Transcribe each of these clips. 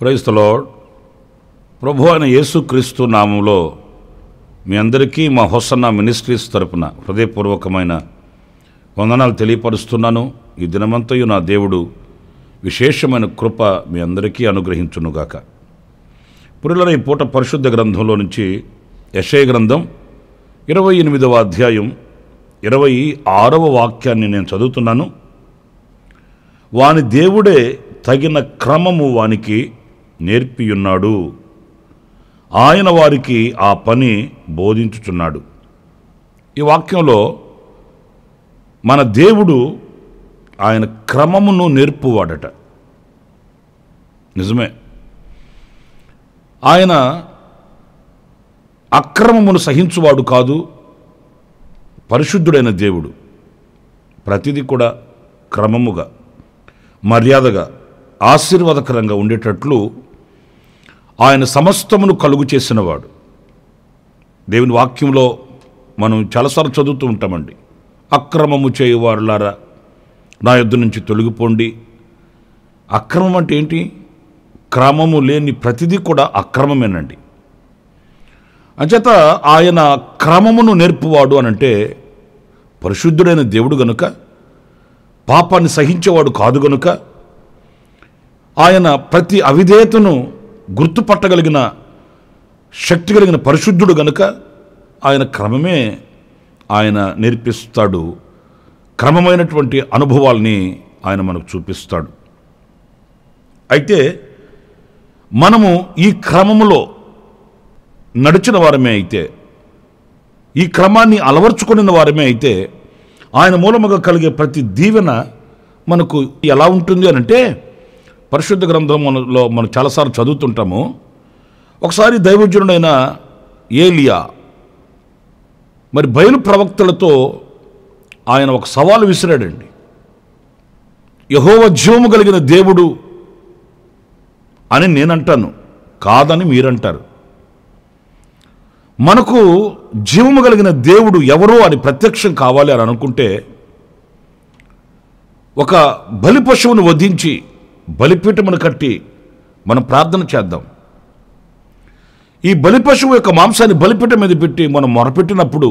క్రైస్తలో ప్రభు అయిన యేసుక్రీస్తు నామంలో మీ అందరికీ మా హొసన్న మినిస్ట్రీస్ తరపున హృదయపూర్వకమైన వందనాలు తెలియపరుస్తున్నాను ఈ దినమంతయు నా దేవుడు విశేషమైన కృప మీ అందరికీ అనుగ్రహించునుగాక పురులన ఈ పూట పరిశుద్ధ గ్రంథంలో నుంచి యశయ గ్రంథం ఇరవై ఎనిమిదవ అధ్యాయం ఇరవై ఆరవ వాక్యాన్ని నేను చదువుతున్నాను వాని దేవుడే తగిన క్రమము వానికి నేర్పియున్నాడు ఆయన వారికి ఆ పని బోధించుచున్నాడు ఈ వాక్యంలో మన దేవుడు ఆయన క్రమమును నేర్పువాడట నిజమే ఆయన అక్రమమును సహించువాడు కాదు పరిశుద్ధుడైన దేవుడు ప్రతిదీ కూడా క్రమముగా మర్యాదగా ఆశీర్వాదకరంగా ఉండేటట్లు ఆయన సమస్తమును కలుగు చేసినవాడు దేవుని వాక్యంలో మనం చాలాసార్లు చదువుతూ ఉంటామండి అక్రమము చేయువారులారా నా యుద్ధ నుంచి తొలగిపోండి అక్రమం అంటే ఏంటి క్రమము లేని ప్రతిదీ కూడా అక్రమమేనండి అంచేత ఆయన క్రమమును నేర్పువాడు అని అంటే పరిశుద్ధుడైన దేవుడు గనుక పాపాన్ని సహించేవాడు కాదు గనుక ఆయన ప్రతి అవిధేయతను గుర్తుపట్టగలిగిన శక్తి కలిగిన పరిశుద్ధుడు గనుక ఆయన క్రమమే ఆయన నేర్పిస్తాడు క్రమమైనటువంటి అనుభవాల్ని ఆయన మనకు చూపిస్తాడు అయితే మనము ఈ క్రమములో నడిచిన వారమే అయితే ఈ క్రమాన్ని అలవర్చుకున్న వారమే అయితే ఆయన మూలముగా కలిగే ప్రతి దీవెన మనకు ఎలా ఉంటుంది అని అంటే పరిశుద్ధ గ్రంథంలో మనం చాలాసార్లు చదువుతుంటాము ఒకసారి దైవజనుడైన ఏలియా మరి బయలు ప్రవక్తలతో ఆయన ఒక సవాలు విసిరాడండి యహోవ జీవము కలిగిన దేవుడు అని నేనంటాను కాదని మీరంటారు మనకు జీవము కలిగిన దేవుడు ఎవరో అని ప్రత్యక్షం కావాలి అని అనుకుంటే ఒక బలి పశువును వధించి బలిపీఠమును కట్టి మనం ప్రార్థన చేద్దాం ఈ బలిపశువు యొక్క మాంసాన్ని బలిపీఠం మీద పెట్టి మనం మొరపెట్టినప్పుడు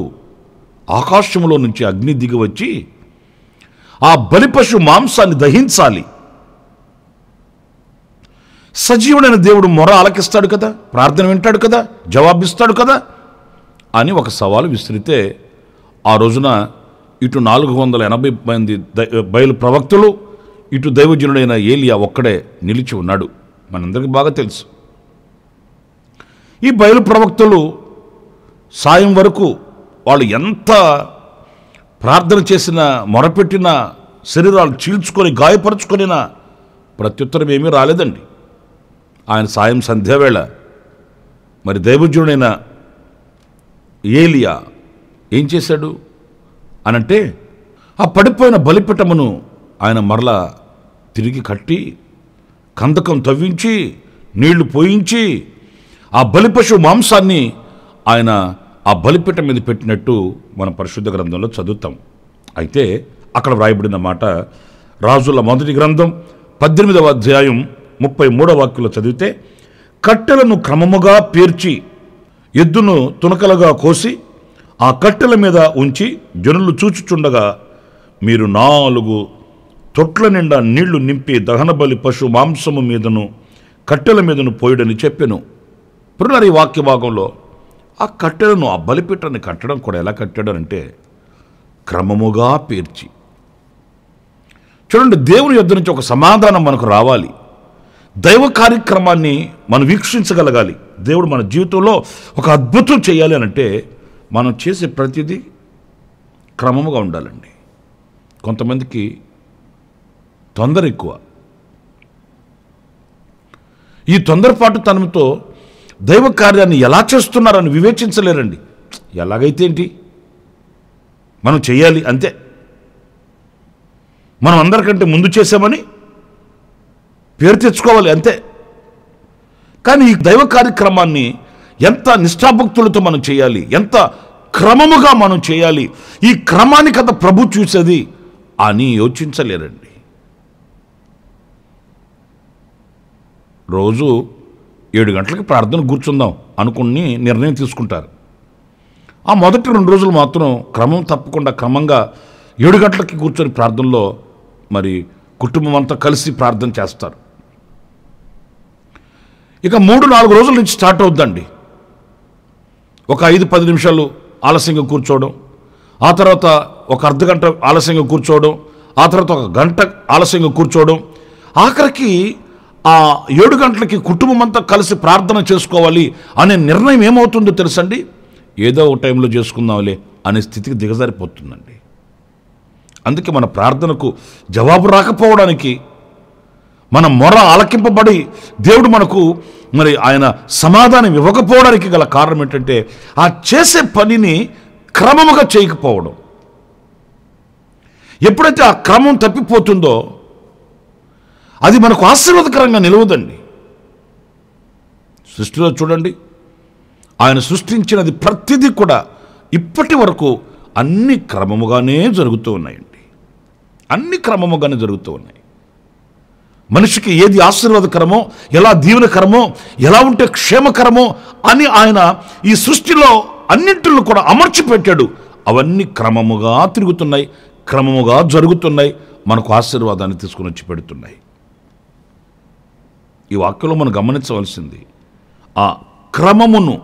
ఆకాశంలో నుంచి అగ్ని దిగి వచ్చి ఆ బలిపశు మాంసాన్ని దహించాలి సజీవుడైన దేవుడు మొర ఆలకిస్తాడు కదా ప్రార్థన వింటాడు కదా జవాబిస్తాడు కదా అని ఒక సవాలు విసిరితే ఆ రోజున ఇటు నాలుగు వందల ఎనభై మంది బయలు ప్రవక్తలు ఇటు దైవజనుడైన ఏలియా ఒక్కడే నిలిచి ఉన్నాడు మనందరికీ బాగా తెలుసు ఈ బయలు ప్రవక్తలు సాయం వరకు వాళ్ళు ఎంత ప్రార్థన చేసినా మొరపెట్టిన శరీరాలు చీల్చుకొని గాయపరుచుకొనినా ప్రత్యుత్తరం ఏమీ రాలేదండి ఆయన సాయం సంధ్యావేళ మరి దైవజ్ఞుడైన ఏలియా ఏం చేశాడు అనంటే ఆ పడిపోయిన బలిపీఠమును ఆయన మరలా తిరిగి కట్టి కందకం తవ్వించి నీళ్లు పోయించి ఆ బలిపశు మాంసాన్ని ఆయన ఆ బలిపీఠం మీద పెట్టినట్టు మన పరిశుద్ధ గ్రంథంలో చదువుతాం అయితే అక్కడ వ్రాయబడిన మాట రాజుల మొదటి గ్రంథం పద్దెనిమిదవ అధ్యాయం ముప్పై మూడవ చదివితే కట్టెలను క్రమముగా పేర్చి ఎద్దును తునకలుగా కోసి ఆ కట్టెల మీద ఉంచి జనులు చూచుచుండగా మీరు నాలుగు తొట్ల నిండా నీళ్లు నింపి దహనబలి పశు మాంసము మీదను కట్టెల మీదను పోయడని చెప్పాను పునరీ వాక్య భాగంలో ఆ కట్టెలను ఆ బలిపీఠాన్ని కట్టడం కూడా ఎలా కట్టాడనంటే క్రమముగా పేర్చి చూడండి దేవుని యుద్ధ నుంచి ఒక సమాధానం మనకు రావాలి దైవ కార్యక్రమాన్ని మనం వీక్షించగలగాలి దేవుడు మన జీవితంలో ఒక అద్భుతం చేయాలి అనంటే మనం చేసే ప్రతిదీ క్రమముగా ఉండాలండి కొంతమందికి తొందర ఎక్కువ ఈ తొందరపాటు తనతో దైవ కార్యాన్ని ఎలా చేస్తున్నారని వివేచించలేరండి ఎలాగైతే ఏంటి మనం చేయాలి అంతే మనం అందరికంటే ముందు చేసామని పేరు తెచ్చుకోవాలి అంతే కానీ ఈ దైవ కార్యక్రమాన్ని ఎంత నిష్ఠాభక్తులతో మనం చేయాలి ఎంత క్రమముగా మనం చేయాలి ఈ క్రమాన్ని కథ ప్రభు చూసేది అని యోచించలేరండి రోజు ఏడు గంటలకి ప్రార్థన కూర్చుందాం అనుకుని నిర్ణయం తీసుకుంటారు ఆ మొదటి రెండు రోజులు మాత్రం క్రమం తప్పకుండా క్రమంగా ఏడు గంటలకి కూర్చొని ప్రార్థనలో మరి కుటుంబం అంతా కలిసి ప్రార్థన చేస్తారు ఇక మూడు నాలుగు రోజుల నుంచి స్టార్ట్ అవుద్దండి ఒక ఐదు పది నిమిషాలు ఆలస్యంగా కూర్చోవడం ఆ తర్వాత ఒక అర్ధ గంట ఆలస్యంగా కూర్చోవడం ఆ తర్వాత ఒక గంట ఆలస్యంగా కూర్చోవడం ఆఖరికి ఆ ఏడు గంటలకి కుటుంబం అంతా కలిసి ప్రార్థన చేసుకోవాలి అనే నిర్ణయం ఏమవుతుందో తెలుసండి ఏదో ఒక టైంలో చేసుకుందాంలే అనే స్థితికి దిగజారిపోతుందండి అందుకే మన ప్రార్థనకు జవాబు రాకపోవడానికి మన మొర ఆలకింపబడి దేవుడు మనకు మరి ఆయన సమాధానం ఇవ్వకపోవడానికి గల కారణం ఏంటంటే ఆ చేసే పనిని క్రమముగా చేయకపోవడం ఎప్పుడైతే ఆ క్రమం తప్పిపోతుందో అది మనకు ఆశీర్వాదకరంగా నిలవదండి సృష్టిలో చూడండి ఆయన సృష్టించినది ప్రతిదీ కూడా ఇప్పటి వరకు అన్ని క్రమముగానే జరుగుతూ ఉన్నాయండి అన్ని క్రమముగానే జరుగుతూ ఉన్నాయి మనిషికి ఏది ఆశీర్వాదకరమో ఎలా దీవెనకరమో ఎలా ఉంటే క్షేమకరమో అని ఆయన ఈ సృష్టిలో అన్నింటిలో కూడా అమర్చి పెట్టాడు అవన్నీ క్రమముగా తిరుగుతున్నాయి క్రమముగా జరుగుతున్నాయి మనకు ఆశీర్వాదాన్ని తీసుకుని వచ్చి పెడుతున్నాయి ఈ వాక్యంలో మనం గమనించవలసింది ఆ క్రమమును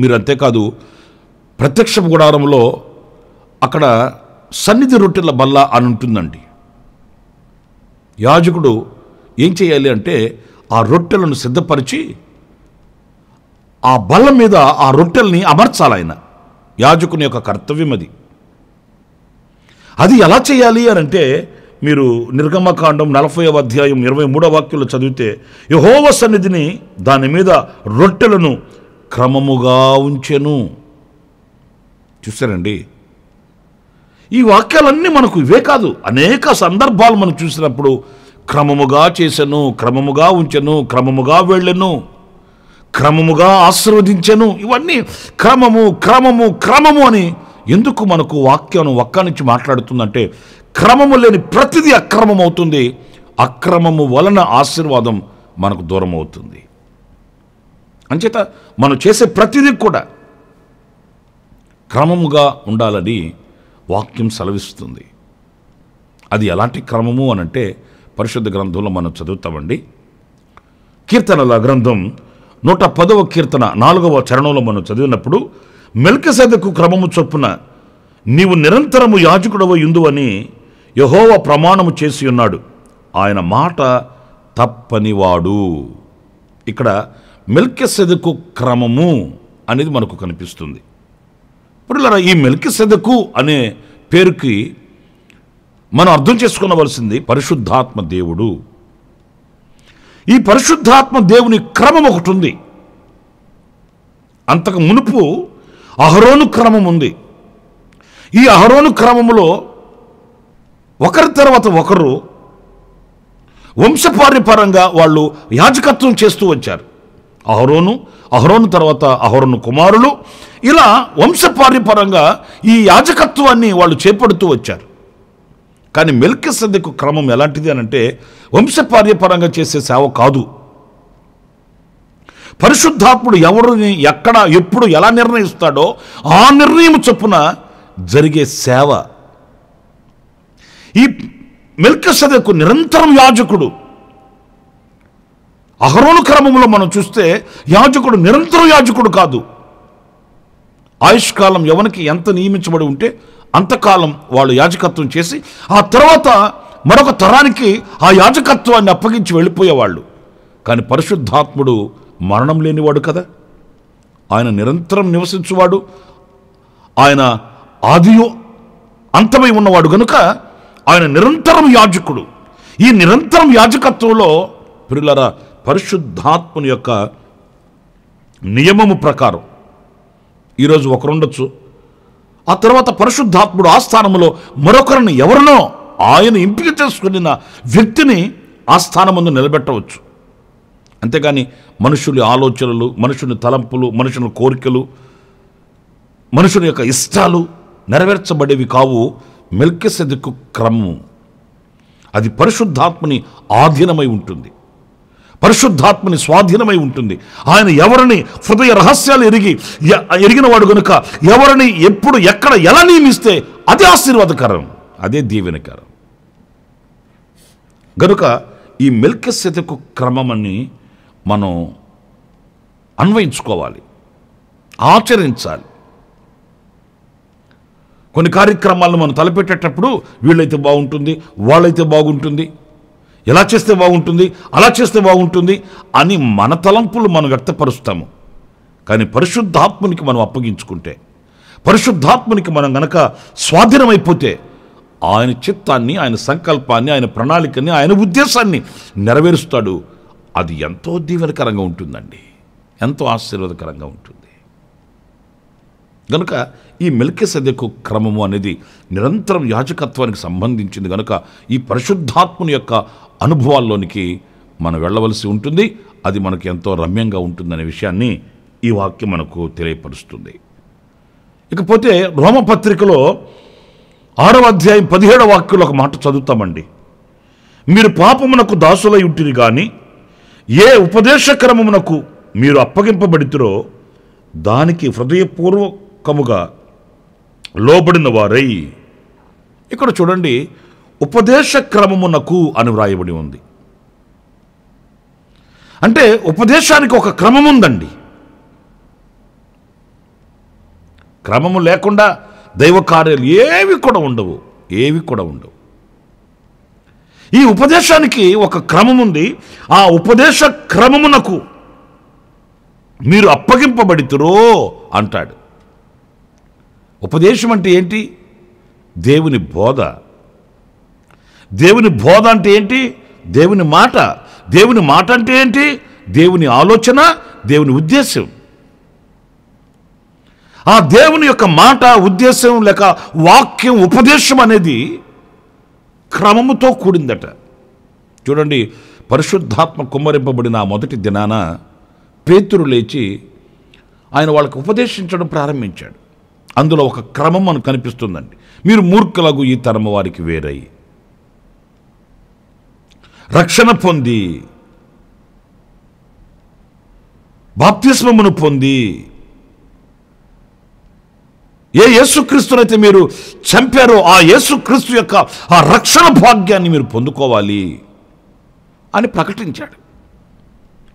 మీరు అంతేకాదు ప్రత్యక్ష గుడారంలో అక్కడ సన్నిధి రొట్టెల బల్ల అని ఉంటుందండి యాజకుడు ఏం చేయాలి అంటే ఆ రొట్టెలను సిద్ధపరిచి ఆ బల్ల మీద ఆ రొట్టెల్ని అమర్చాలి ఆయన యాజకుని యొక్క కర్తవ్యం అది అది ఎలా చేయాలి అని అంటే మీరు నిర్గమకాండం నలభై అధ్యాయం ఇరవై మూడో వాక్యంలో చదివితే యహోవ సన్నిధిని దాని మీద రొట్టెలను క్రమముగా ఉంచెను చూసారండి ఈ వాక్యాలన్నీ మనకు ఇవే కాదు అనేక సందర్భాలు మనం చూసినప్పుడు క్రమముగా చేశాను క్రమముగా ఉంచెను క్రమముగా వెళ్ళను క్రమముగా ఆశీర్వదించను ఇవన్నీ క్రమము క్రమము క్రమము అని ఎందుకు మనకు వాక్యం ఒక్క నుంచి మాట్లాడుతుందంటే క్రమము లేని ప్రతిదీ అక్రమం అవుతుంది అక్రమము వలన ఆశీర్వాదం మనకు దూరం అవుతుంది అంచేత మనం చేసే ప్రతిదీ కూడా క్రమముగా ఉండాలని వాక్యం సెలవిస్తుంది అది ఎలాంటి క్రమము అని అంటే పరిశుద్ధ గ్రంథంలో మనం చదువుతామండి కీర్తనల గ్రంథం నూట పదవ కీర్తన నాలుగవ చరణంలో మనం చదివినప్పుడు మెల్కసెదకు క్రమము చొప్పున నీవు నిరంతరము యాజకుడవ అని యహోవ ప్రమాణము చేసి ఉన్నాడు ఆయన మాట తప్పనివాడు ఇక్కడ సెదుకు క్రమము అనేది మనకు కనిపిస్తుంది ఇప్పుడు ఈ సెదుకు అనే పేరుకి మనం అర్థం చేసుకునవలసింది పరిశుద్ధాత్మ దేవుడు ఈ పరిశుద్ధాత్మ దేవుని క్రమం ఒకటి ఉంది అంతకు మునుపు అహరోను క్రమం ఉంది ఈ అహరోను క్రమములో ఒకరి తర్వాత ఒకరు వంశపార్యపరంగా వాళ్ళు యాజకత్వం చేస్తూ వచ్చారు అహరోను అహరోను తర్వాత అహరోను కుమారులు ఇలా వంశపార్యపరంగా ఈ యాజకత్వాన్ని వాళ్ళు చేపడుతూ వచ్చారు కానీ మెల్కి సందికు క్రమం ఎలాంటిది అని అంటే వంశపార్యపరంగా చేసే సేవ కాదు పరిశుద్ధాత్ముడు ఎవరిని ఎక్కడ ఎప్పుడు ఎలా నిర్ణయిస్తాడో ఆ నిర్ణయం చొప్పున జరిగే సేవ ఈ మెల్కసదకు నిరంతరం యాజకుడు అహరోను క్రమంలో మనం చూస్తే యాజకుడు నిరంతరం యాజకుడు కాదు ఆయుష్కాలం ఎవరికి ఎంత నియమించబడి ఉంటే అంతకాలం వాళ్ళు యాజకత్వం చేసి ఆ తర్వాత మరొక తరానికి ఆ యాజకత్వాన్ని అప్పగించి వెళ్ళిపోయేవాళ్ళు కానీ పరిశుద్ధాత్ముడు మరణం లేనివాడు కదా ఆయన నిరంతరం నివసించువాడు ఆయన ఆదియో అంతమై ఉన్నవాడు కనుక ఆయన నిరంతరం యాజకుడు ఈ నిరంతరం యాజకత్వంలో పిల్లల పరిశుద్ధాత్ముని యొక్క నియమము ప్రకారం ఈరోజు ఒకరుండొచ్చు ఆ తర్వాత పరిశుద్ధాత్ముడు ఆ స్థానంలో మరొకరిని ఎవరినో ఆయన ఎంపిక చేసుకున్న వ్యక్తిని ఆ స్థానం ముందు నిలబెట్టవచ్చు అంతేగాని మనుషుల ఆలోచనలు మనుషుని తలంపులు మనుషుని కోరికలు మనుషుని యొక్క ఇష్టాలు నెరవేర్చబడేవి కావు మెల్కిసెదకు క్రమం అది పరిశుద్ధాత్మని ఆధీనమై ఉంటుంది పరిశుద్ధాత్మని స్వాధీనమై ఉంటుంది ఆయన ఎవరిని హృదయ రహస్యాలు ఎరిగి ఎరిగినవాడు కనుక ఎవరిని ఎప్పుడు ఎక్కడ ఎలా నియమిస్తే అదే ఆశీర్వాదకరం అదే దీవెనకరం గనుక ఈ మెల్కెసెతకు క్రమమని మనం అన్వయించుకోవాలి ఆచరించాలి కొన్ని కార్యక్రమాలను మనం తలపెట్టేటప్పుడు వీళ్ళైతే బాగుంటుంది వాళ్ళైతే బాగుంటుంది ఎలా చేస్తే బాగుంటుంది అలా చేస్తే బాగుంటుంది అని మన తలంపులు మనం వ్యక్తపరుస్తాము కానీ పరిశుద్ధాత్మునికి మనం అప్పగించుకుంటే పరిశుద్ధాత్మునికి మనం గనక స్వాధీనమైపోతే ఆయన చిత్తాన్ని ఆయన సంకల్పాన్ని ఆయన ప్రణాళికని ఆయన ఉద్దేశాన్ని నెరవేరుస్తాడు అది ఎంతో దీవెనకరంగా ఉంటుందండి ఎంతో ఆశీర్వాదకరంగా ఉంటుంది కనుక ఈ మెలికి సదకు క్రమము అనేది నిరంతరం యాజకత్వానికి సంబంధించింది కనుక ఈ పరిశుద్ధాత్ముని యొక్క అనుభవాల్లోనికి మనం వెళ్ళవలసి ఉంటుంది అది మనకు ఎంతో రమ్యంగా ఉంటుందనే విషయాన్ని ఈ వాక్యం మనకు తెలియపరుస్తుంది ఇకపోతే రోమపత్రికలో ఆరవ అధ్యాయం పదిహేడవ వాక్యంలో ఒక మాట చదువుతామండి మీరు పాపమునకు దాసులై ఉంటుంది కానీ ఏ ఉపదేశక్రమమునకు మీరు అప్పగింపబడితురో దానికి హృదయపూర్వకముగా లోబడిన వారై ఇక్కడ చూడండి ఉపదేశ క్రమమునకు అని వ్రాయబడి ఉంది అంటే ఉపదేశానికి ఒక క్రమం ఉందండి క్రమము లేకుండా దైవ కార్యాలు ఏవి కూడా ఉండవు ఏవి కూడా ఉండవు ఈ ఉపదేశానికి ఒక క్రమం ఉంది ఆ ఉపదేశ క్రమమునకు మీరు అప్పగింపబడితురో అంటాడు ఉపదేశం అంటే ఏంటి దేవుని బోధ దేవుని బోధ అంటే ఏంటి దేవుని మాట దేవుని మాట అంటే ఏంటి దేవుని ఆలోచన దేవుని ఉద్దేశం ఆ దేవుని యొక్క మాట ఉద్దేశం లేక వాక్యం ఉపదేశం అనేది క్రమముతో కూడిందట చూడండి పరిశుద్ధాత్మ కుమ్మరింపబడిన ఆ మొదటి దినాన పేతురు లేచి ఆయన వాళ్ళకు ఉపదేశించడం ప్రారంభించాడు అందులో ఒక క్రమం మనకు కనిపిస్తుందండి మీరు మూర్ఖులకు ఈ తరము వారికి వేరై రక్షణ పొంది బాప్తిస్మమును పొంది ఏ యేసుక్రీస్తునైతే మీరు చంపారో ఆ యేసుక్రీస్తు యొక్క ఆ రక్షణ భాగ్యాన్ని మీరు పొందుకోవాలి అని ప్రకటించాడు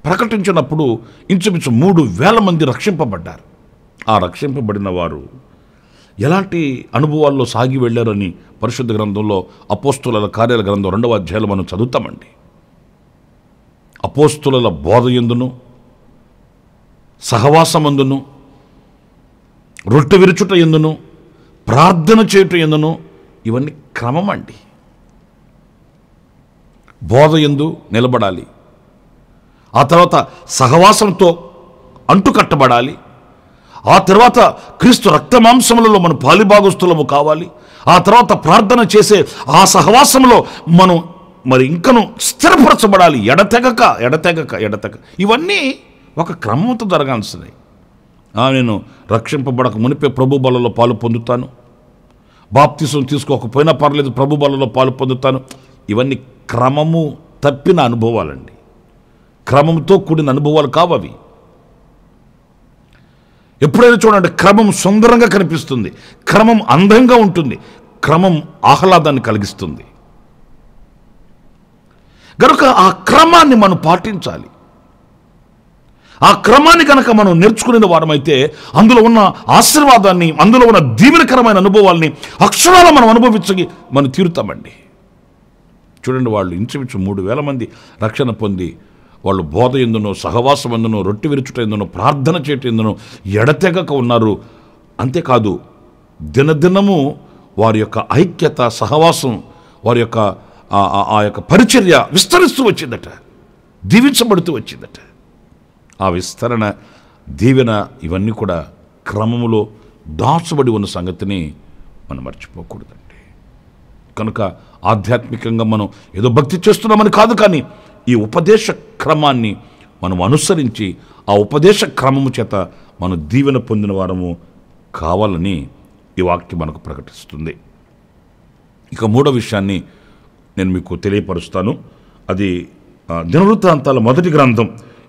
ప్రకటించినప్పుడు ఇంచుమించు మూడు వేల మంది రక్షింపబడ్డారు ఆ రక్షింపబడిన వారు ఎలాంటి అనుభవాల్లో సాగి వెళ్ళారని పరిశుద్ధ గ్రంథంలో అపోస్తుల కార్యాల గ్రంథం రెండవ అధ్యాయులు మనం చదువుతామండి అపోస్తుల బోధ ఎందును సహవాసమందును రొట్టె విరుచుట ఎందును ప్రార్థన చేయుట ఎందును ఇవన్నీ క్రమం అండి బోధ ఎందు నిలబడాలి ఆ తర్వాత సహవాసంతో అంటుకట్టబడాలి ఆ తర్వాత క్రీస్తు రక్తమాంసములలో మనం పాలిభాగస్తులము కావాలి ఆ తర్వాత ప్రార్థన చేసే ఆ సహవాసంలో మనం మరి ఇంకను స్థిరపరచబడాలి ఎడతెగక ఎడతెగక ఎడతెగ ఇవన్నీ ఒక క్రమంతో జరగాల్సినవి నేను రక్షింపబడక మునిపే ప్రభు బలలో పాలు పొందుతాను బాప్తిసం తీసుకోకపోయినా పర్లేదు ప్రభు బలలో పాలు పొందుతాను ఇవన్నీ క్రమము తప్పిన అనుభవాలండి క్రమంతో కూడిన అనుభవాలు కావవి ఎప్పుడైనా చూడండి క్రమం సుందరంగా కనిపిస్తుంది క్రమం అందంగా ఉంటుంది క్రమం ఆహ్లాదాన్ని కలిగిస్తుంది గనుక ఆ క్రమాన్ని మనం పాటించాలి ఆ క్రమాన్ని కనుక మనం నేర్చుకునే వారమైతే అందులో ఉన్న ఆశీర్వాదాన్ని అందులో ఉన్న దీవెనకరమైన అనుభవాల్ని అక్షరాల మనం అనుభవించి మనం తీరుతామండి చూడండి వాళ్ళు ఇంచుమించు మూడు వేల మంది రక్షణ పొంది వాళ్ళు బోధ ఎందునో సహవాసం ఎందునో రొట్టె విరుచుట ఎందునో ప్రార్థన చేయటం ఎందునో ఎడతెగక ఉన్నారు అంతేకాదు దినదినము వారి యొక్క ఐక్యత సహవాసం వారి యొక్క ఆ యొక్క పరిచర్య విస్తరిస్తూ వచ్చిందట దీవించబడుతూ వచ్చిందట ఆ విస్తరణ దీవెన ఇవన్నీ కూడా క్రమములో దాచబడి ఉన్న సంగతిని మనం మర్చిపోకూడదండి కనుక ఆధ్యాత్మికంగా మనం ఏదో భక్తి చేస్తున్నామని కాదు కానీ ఈ ఉపదేశ క్రమాన్ని మనం అనుసరించి ఆ ఉపదేశ క్రమము చేత మనం దీవెన పొందిన వారము కావాలని ఈ వాక్యం మనకు ప్రకటిస్తుంది ఇక మూడో విషయాన్ని నేను మీకు తెలియపరుస్తాను అది దినవృత్తాంతాల మొదటి గ్రంథం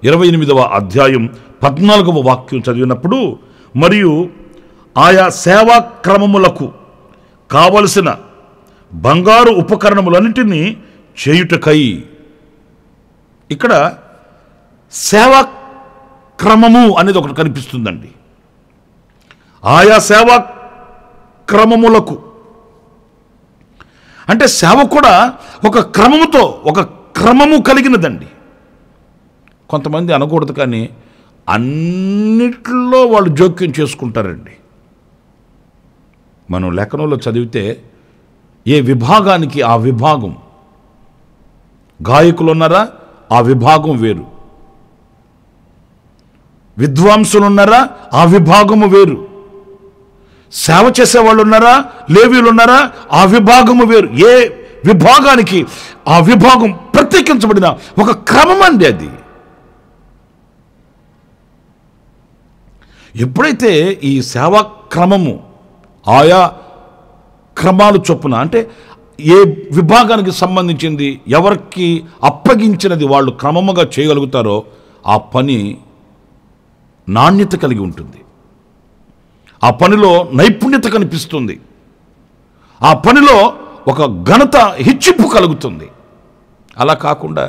ఇరవై ఎనిమిదవ అధ్యాయం పద్నాలుగవ వాక్యం చదివినప్పుడు మరియు ఆయా సేవా క్రమములకు కావలసిన బంగారు ఉపకరణములన్నింటినీ చేయుటకై ఇక్కడ సేవా క్రమము అనేది ఒకటి కనిపిస్తుందండి ఆయా సేవా క్రమములకు అంటే సేవ కూడా ఒక క్రమముతో ఒక క్రమము కలిగినదండి కొంతమంది అనకూడదు కానీ అన్నిట్లో వాళ్ళు జోక్యం చేసుకుంటారండి మనం లేఖనంలో చదివితే ఏ విభాగానికి ఆ విభాగం గాయకులు ఉన్నారా ఆ విభాగం వేరు విద్వాంసులు ఉన్నారా ఆ విభాగము వేరు సేవ చేసేవాళ్ళు ఉన్నారా లేవీలు ఉన్నారా ఆ విభాగము వేరు ఏ విభాగానికి ఆ విభాగం ప్రత్యేకించబడిన ఒక క్రమం అండి అది ఎప్పుడైతే ఈ సేవా క్రమము ఆయా క్రమాలు చొప్పున అంటే ఏ విభాగానికి సంబంధించింది ఎవరికి అప్పగించినది వాళ్ళు క్రమముగా చేయగలుగుతారో ఆ పని నాణ్యత కలిగి ఉంటుంది ఆ పనిలో నైపుణ్యత కనిపిస్తుంది ఆ పనిలో ఒక ఘనత హెచ్చింపు కలుగుతుంది అలా కాకుండా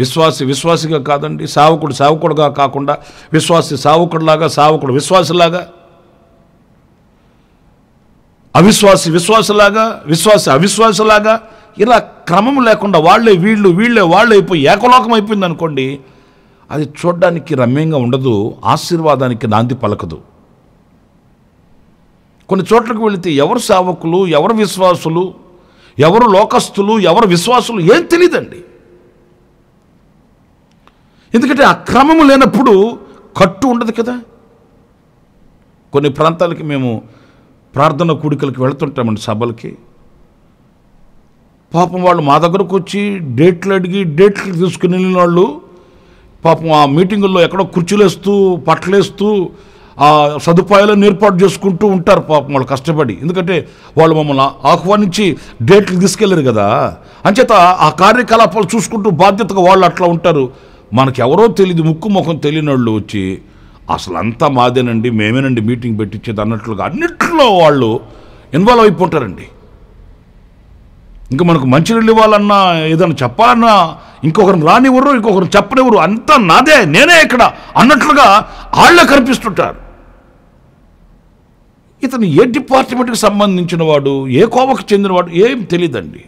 విశ్వాసి విశ్వాసిగా కాదండి సావకుడు సావకుడుగా కాకుండా విశ్వాసి సావకుడులాగా సావకుడు విశ్వాసిలాగా అవిశ్వాసి విశ్వాసలాగా విశ్వాసి అవిశ్వాసలాగా ఇలా క్రమం లేకుండా వాళ్ళే వీళ్ళు వీళ్ళే వాళ్ళు అయిపోయి ఏకలోకం అయిపోయింది అనుకోండి అది చూడ్డానికి రమ్యంగా ఉండదు ఆశీర్వాదానికి నాంది పలకదు కొన్ని చోట్లకు వెళితే ఎవరు సేవకులు ఎవరు విశ్వాసులు ఎవరు లోకస్తులు ఎవరు విశ్వాసులు ఏం తెలియదండి ఎందుకంటే అక్రమము లేనప్పుడు కట్టు ఉండదు కదా కొన్ని ప్రాంతాలకి మేము ప్రార్థన కూడికలకి వెళుతుంటామండి సభలకి పాపం వాళ్ళు మా దగ్గరకు వచ్చి డేట్లు అడిగి డేట్లు తీసుకుని వెళ్ళిన వాళ్ళు పాపం ఆ మీటింగుల్లో ఎక్కడో కుర్చీలేస్తూ పట్లేస్తూ ఆ సదుపాయాలను ఏర్పాటు చేసుకుంటూ ఉంటారు పాపం వాళ్ళు కష్టపడి ఎందుకంటే వాళ్ళు మమ్మల్ని ఆహ్వానించి డేట్లు తీసుకెళ్ళరు కదా అంచేత ఆ కార్యకలాపాలు చూసుకుంటూ బాధ్యతగా వాళ్ళు అట్లా ఉంటారు మనకెవరో తెలియదు ముక్కు ముఖం తెలియని వాళ్ళు వచ్చి అసలు అంతా మాదేనండి మేమేనండి మీటింగ్ పెట్టించేది అన్నట్లుగా అన్నిట్లో వాళ్ళు ఇన్వాల్వ్ అయిపోతారండి ఇంకా మనకు మంచి నీళ్ళు ఇవ్వాలన్నా ఏదైనా చెప్పాలన్నా ఇంకొకరు రానివ్వరు ఇంకొకరు చెప్పనివ్వరు అంతా నాదే నేనే ఇక్కడ అన్నట్లుగా వాళ్ళే కనిపిస్తుంటారు ఇతను ఏ డిపార్ట్మెంట్కి సంబంధించిన వాడు ఏ కోవకు చెందినవాడు ఏం తెలియదండి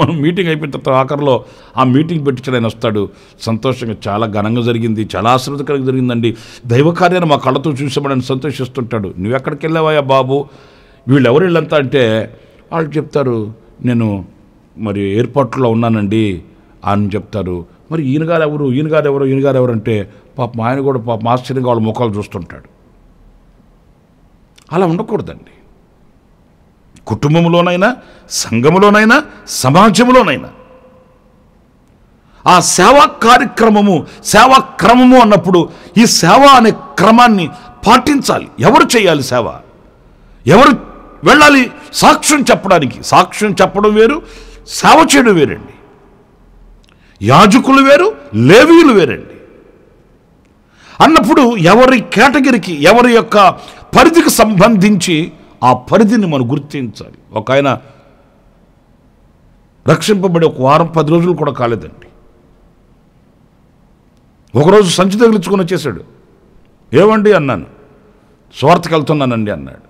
మనం మీటింగ్ అయిపోయిన తర్వాత ఆఖరిలో ఆ మీటింగ్ పెట్టించడం ఆయన వస్తాడు సంతోషంగా చాలా ఘనంగా జరిగింది చాలా ఆశ్రదకరంగా జరిగిందండి దైవ కార్యాన్ని మా కళ్ళతో చూసామని సంతోషిస్తుంటాడు నువ్వు ఎక్కడికి బాబు వీళ్ళు ఎవరు వీళ్ళంతా అంటే వాళ్ళు చెప్తారు నేను మరి ఎయిర్పోర్ట్లో ఉన్నానండి అని చెప్తారు మరి ఈయనగారు ఎవరు ఈయనగారు ఎవరు ఈయనగారు ఎవరు అంటే పాపం ఆయన కూడా పాపం ఆశ్చర్యంగా వాళ్ళ ముఖాలు చూస్తుంటాడు అలా ఉండకూడదండి కుటుంబంలోనైనా సంఘములోనైనా సమాజంలోనైనా ఆ సేవా కార్యక్రమము సేవా క్రమము అన్నప్పుడు ఈ సేవ అనే క్రమాన్ని పాటించాలి ఎవరు చేయాలి సేవ ఎవరు వెళ్ళాలి సాక్ష్యం చెప్పడానికి సాక్ష్యం చెప్పడం వేరు సేవ చేయడం వేరండి యాజకులు వేరు లేవీలు వేరండి అన్నప్పుడు ఎవరి కేటగిరీకి ఎవరి యొక్క పరిధికి సంబంధించి ఆ పరిధిని మనం గుర్తించాలి ఒక ఆయన రక్షింపబడి ఒక వారం పది రోజులు కూడా కాలేదండి ఒకరోజు సంచి తగిలించుకొని వచ్చేసాడు ఏమండి అన్నాను స్వార్థకి వెళ్తున్నానండి అన్నాడు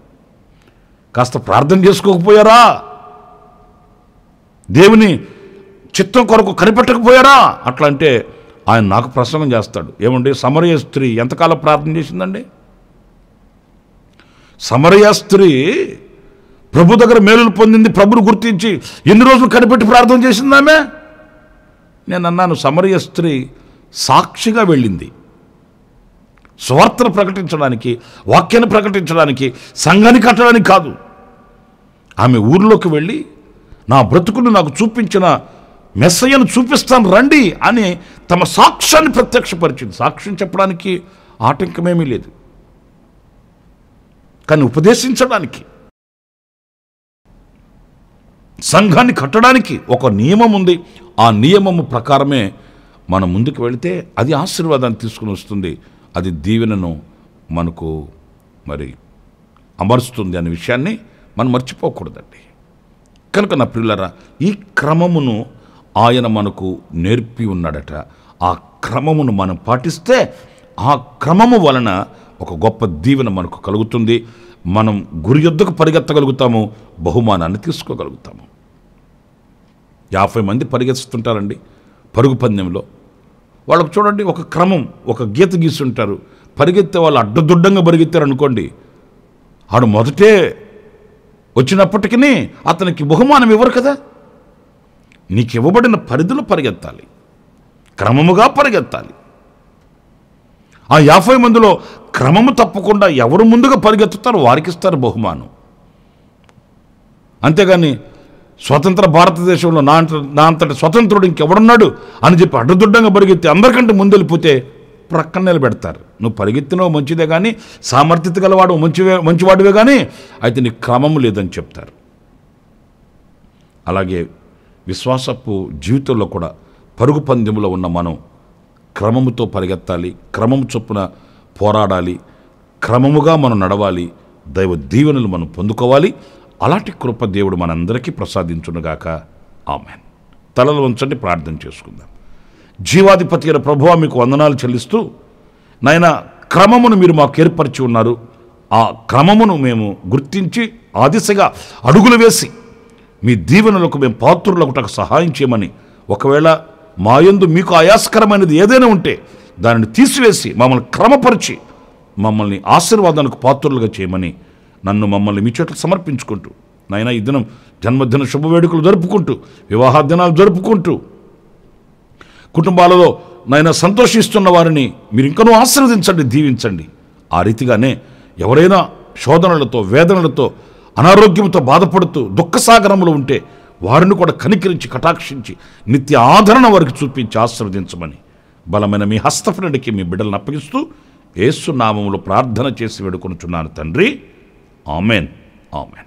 కాస్త ప్రార్థన చేసుకోకపోయారా దేవుని చిత్తం కొరకు కనిపెట్టకపోయారా అట్లా అంటే ఆయన నాకు ప్రసంగం చేస్తాడు ఏమండి సమరయ స్త్రీ ఎంతకాలం ప్రార్థన చేసిందండి సమరయాస్త్రి ప్రభు దగ్గర మేలులు పొందింది ప్రభుని గుర్తించి ఎన్ని రోజులు కనిపెట్టి ప్రార్థన చేసిందామే నేను అన్నాను సమరయ స్త్రీ సాక్షిగా వెళ్ళింది స్వార్థను ప్రకటించడానికి వాక్యాన్ని ప్రకటించడానికి సంఘాన్ని కట్టడానికి కాదు ఆమె ఊర్లోకి వెళ్ళి నా బ్రతుకును నాకు చూపించిన మెస్సయ్యను చూపిస్తాను రండి అని తమ సాక్ష్యాన్ని ప్రత్యక్షపరిచింది సాక్ష్యం చెప్పడానికి ఆటంకమేమీ లేదు కానీ ఉపదేశించడానికి సంఘాన్ని కట్టడానికి ఒక నియమం ఉంది ఆ నియమము ప్రకారమే మనం ముందుకు వెళితే అది ఆశీర్వాదాన్ని తీసుకుని వస్తుంది అది దీవెనను మనకు మరి అమరుస్తుంది అనే విషయాన్ని మనం మర్చిపోకూడదండి కనుక నా పిల్లరా ఈ క్రమమును ఆయన మనకు నేర్పి ఉన్నాడట ఆ క్రమమును మనం పాటిస్తే ఆ క్రమము వలన ఒక గొప్ప దీవెన మనకు కలుగుతుంది మనం గురి యుద్ధకు పరిగెత్తగలుగుతాము బహుమానాన్ని తీసుకోగలుగుతాము యాభై మంది పరిగెత్తుతుంటారండి పరుగు పందెంలో వాళ్ళకు చూడండి ఒక క్రమం ఒక గీత గీస్తుంటారు పరిగెత్తే వాళ్ళు అడ్డదుడ్డంగా పరిగెత్తారనుకోండి ఆడు మొదటే వచ్చినప్పటికీ అతనికి బహుమానం ఇవ్వరు కదా నీకు ఇవ్వబడిన పరిధిలో పరిగెత్తాలి క్రమముగా పరిగెత్తాలి ఆ యాభై మందిలో క్రమము తప్పకుండా ఎవరు ముందుగా పరిగెత్తుతారో వారికి ఇస్తారు బహుమానం అంతేగాని స్వతంత్ర భారతదేశంలో నా నా అంతటి స్వతంత్రుడు ఇంకెవడున్నాడు అని చెప్పి అడ్డుదుడ్డంగా పరిగెత్తి అందరికంటే ముందెళ్ళిపోతే ప్రక్కన నిలబెడతారు నువ్వు పరిగెత్తినో మంచిదే కానీ సామర్థ్యత గలవాడు మంచివే మంచివాడివే కానీ అయితే నీకు క్రమం లేదని చెప్తారు అలాగే విశ్వాసపు జీవితంలో కూడా పరుగు పందెంలో ఉన్న మనం క్రమముతో పరిగెత్తాలి క్రమము చొప్పున పోరాడాలి క్రమముగా మనం నడవాలి దైవ దీవెనలు మనం పొందుకోవాలి అలాంటి కృప దేవుడు మనందరికీ ప్రసాదించునుగాక ఆమెన్ తలలు ఉంచండి ప్రార్థన చేసుకుందాం జీవాధిపతి అయిన ప్రభువ మీకు వందనాలు చెల్లిస్తూ నాయన క్రమమును మీరు మాకు ఏర్పరిచి ఉన్నారు ఆ క్రమమును మేము గుర్తించి ఆ దిశగా అడుగులు వేసి మీ దీవెనలకు మేము పాత్రులకు సహాయం చేయమని ఒకవేళ మాయందు మీకు ఆయాస్కరమైనది ఏదైనా ఉంటే దానిని తీసివేసి మమ్మల్ని క్రమపరిచి మమ్మల్ని ఆశీర్వాదానికి పాత్రులుగా చేయమని నన్ను మమ్మల్ని మీ చోట్ల సమర్పించుకుంటూ నాయన ఈ దినం జన్మదిన శుభవేడుకలు జరుపుకుంటూ వివాహ దినాలు జరుపుకుంటూ కుటుంబాలలో నాయన సంతోషిస్తున్న వారిని మీరు ఇంకనూ ఆశీర్వదించండి దీవించండి ఆ రీతిగానే ఎవరైనా శోధనలతో వేదనలతో అనారోగ్యంతో బాధపడుతూ దుఃఖసాగరంలో ఉంటే వారిని కూడా కనికరించి కటాక్షించి నిత్య ఆదరణ వారికి చూపించి ఆశీర్వదించమని బలమైన మీ హస్తఫ్రెండ్కి మీ బిడ్డలను అప్పగిస్తూ నామములు ప్రార్థన చేసి వేడుకొనుచున్నాను తండ్రి ఆమెన్ ఆమెన్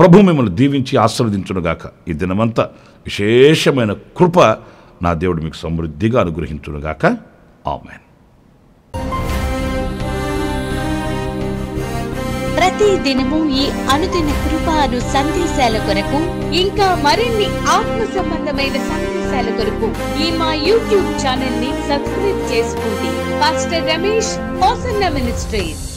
ప్రభు మిమ్మల్ని దీవించి ఆశీర్వదించునుగాక ఈ దినమంతా విశేషమైన కృప నా దేవుడు మీకు సమృద్ధిగా అనుగ్రహించునుగాక ఆమెన్ ప్రతి దినము ఈ అనుదిన కృపాను సందేశాల కొరకు ఇంకా మరిన్ని ఆత్మ సంబంధమైన సందేశాల కొరకు ఈ మా యూట్యూబ్ ఛానల్ ని సబ్స్క్రైబ్ చేసుకోండి పాస్టర్ రమేష్ హోసన్న మినిస్ట్రీస్